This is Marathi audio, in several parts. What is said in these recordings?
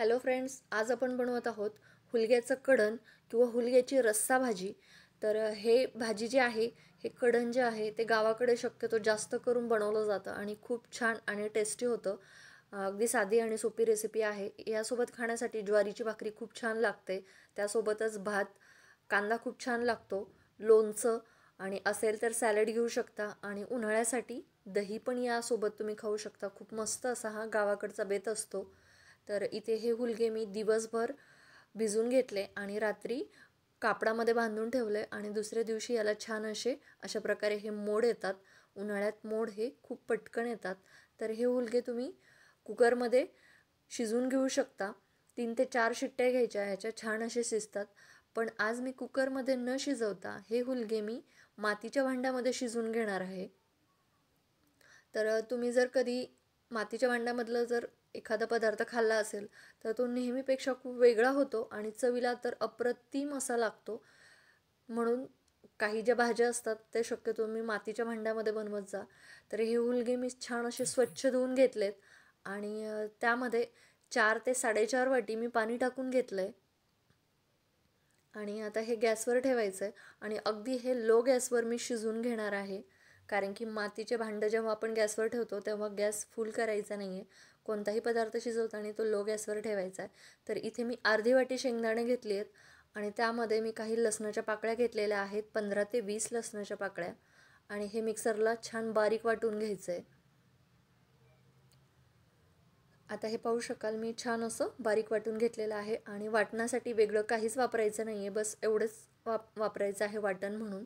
हॅलो फ्रेंड्स आज आपण बनवत आहोत हुलग्याचं कढण किंवा हुलग्याची रस्सा भाजी तर हे भाजी जी आहे हे कडण जे आहे ते गावाकडे शक्यतो जास्त करून बनवलं जातं आणि खूप छान आणि टेस्टी होतं अगदी साधी आणि सोपी रेसिपी आहे यासोबत खाण्यासाठी ज्वारीची भाकरी खूप छान लागते त्यासोबतच भात कांदा खूप छान लागतो लोणचं आणि असेल तर सॅलड घेऊ शकता आणि उन्हाळ्यासाठी दही पण यासोबत तुम्ही खाऊ शकता खूप मस्त असा हा गावाकडचा बेत असतो तर इथे हे हुलगे मी दिवसभर भिजून घेतले आणि रात्री कापडामध्ये बांधून ठेवले आणि दुसऱ्या दिवशी याला छान असे अशा प्रकारे हे मोड येतात उन्हाळ्यात मोड हे खूप पटकन येतात तर हे हुलगे तुम्ही कुकरमध्ये शिजून घेऊ शकता तीन ते चार शिट्ट्या घ्यायच्या ह्याच्या छान असे शिजतात पण आज मी कुकरमध्ये न शिजवता हे हुलगे मी मातीच्या भांड्यामध्ये शिजवून घेणार आहे तर तुम्ही जर कधी मातीच्या भांड्यामधलं जर एखादा पदार्थ खाल्ला असेल तर तो नेहमीपेक्षा खूप वेगळा होतो आणि चवीला तर अप्रतिम असा लागतो म्हणून काही ज्या भाज्या असतात ते शक्यतो मी मातीच्या भांड्यामध्ये बनवत जा तर हे उलगे मी छान असे स्वच्छ धुवून घेतलेत आणि त्यामध्ये चार ते साडेचार वाटी मी पाणी टाकून घेतलं आहे आणि आता हे गॅसवर ठेवायचं आहे आणि अगदी हे लो गॅसवर मी शिजून घेणार आहे कारण की मातीचे भांडं जेव्हा आपण गॅसवर ठेवतो तेव्हा गॅस फुल करायचा नाही आहे कोणताही पदार्थ शिजवताना तो लो गॅसवर ठेवायचा आहे तर इथे मी अर्धी वाटी शेंगदाणे घेतली आहेत आणि त्यामध्ये मी काही लसणाच्या पाकळ्या घेतलेल्या आहेत पंधरा ते वीस लसणाच्या पाकळ्या आणि हे मिक्सरला छान बारीक वाटून घ्यायचं आहे आता हे पाहू शकाल मी छान असं बारीक वाटून घेतलेलं आहे आणि वाटण्यासाठी वेगळं काहीच वापरायचं नाही आहे बस एवढंच वाप वापरायचं आहे वाटण म्हणून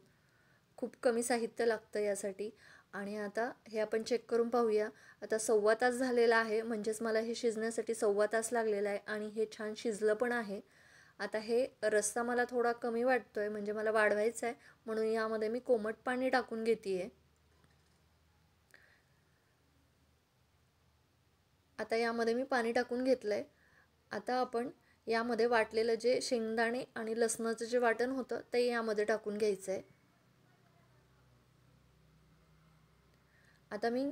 खूप कमी साहित्य लागतं यासाठी आणि आता हे आपण चेक करून पाहूया आता सव्वा तास झालेला आहे म्हणजेच मला हे शिजण्यासाठी सव्वा तास लागलेला आहे आणि हे छान शिजलं पण आहे आता हे रस्सा मला थोडा कमी वाटतो आहे म्हणजे मला वाढवायचं आहे म्हणून यामध्ये मी कोमट पाणी टाकून घेते आहे आता यामध्ये मी पाणी टाकून घेतलं आहे आता आपण यामध्ये वाटलेलं जे शेंगदाणे आणि लसणाचं जे वाटण होतं ते यामध्ये टाकून घ्यायचं आहे आता मी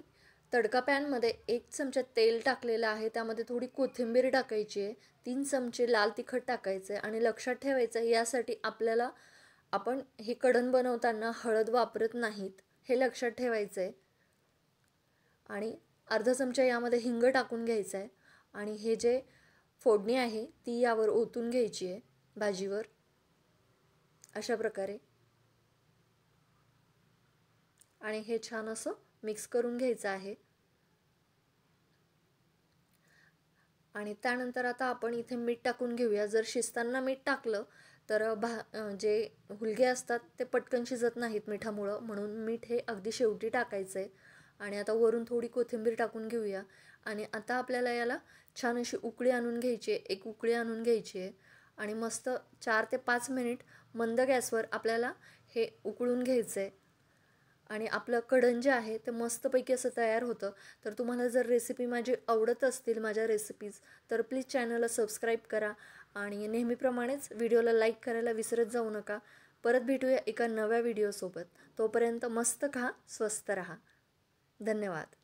तडका पॅनमध्ये एक चमचा तेल टाकलेलं आहे त्यामध्ये थोडी कोथिंबीर टाकायची आहे तीन चमचे लाल तिखट टाकायचं आहे आणि लक्षात ठेवायचं आहे यासाठी आपल्याला आपण हे कडण बनवताना हळद वापरत नाहीत हे लक्षात ठेवायचं आहे आणि अर्धा चमचा यामध्ये हिंग टाकून घ्यायचं आहे आणि हे जे फोडणी आहे ती यावर ओतून घ्यायची आहे भाजीवर अशा प्रकारे आणि हे छान असं मिक्स करून घ्यायचं आहे आणि त्यानंतर आता आपण इथे मीठ टाकून घेऊया जर शिजताना मीठ टाकलं तर भा जे हुलगे असतात ते पटकन शिजत नाहीत मिठामुळं म्हणून मीठ हे अगदी शेवटी टाकायचं आहे आणि आता वरून थोडी कोथिंबीर टाकून घेऊया आणि आता आपल्याला याला छान अशी उकळी आणून घ्यायची आहे एक उकळी आणून घ्यायची आहे आणि मस्त चार ते पाच मिनिट मंद गॅसवर आपल्याला हे उकळून घ्यायचं आहे आणि आपलं कडण जे आहे ते मस्तपैकी असं तयार होतं तर तुम्हाला जर रेसिपी माझी आवडत असतील माझ्या रेसिपीज तर प्लीज चॅनलला सबस्क्राईब करा आणि नेहमीप्रमाणेच व्हिडिओला लाईक करायला विसरत जाऊ नका परत भेटूया एका नव्या व्हिडिओसोबत तोपर्यंत मस्त खा स्वस्त रहा धन्यवाद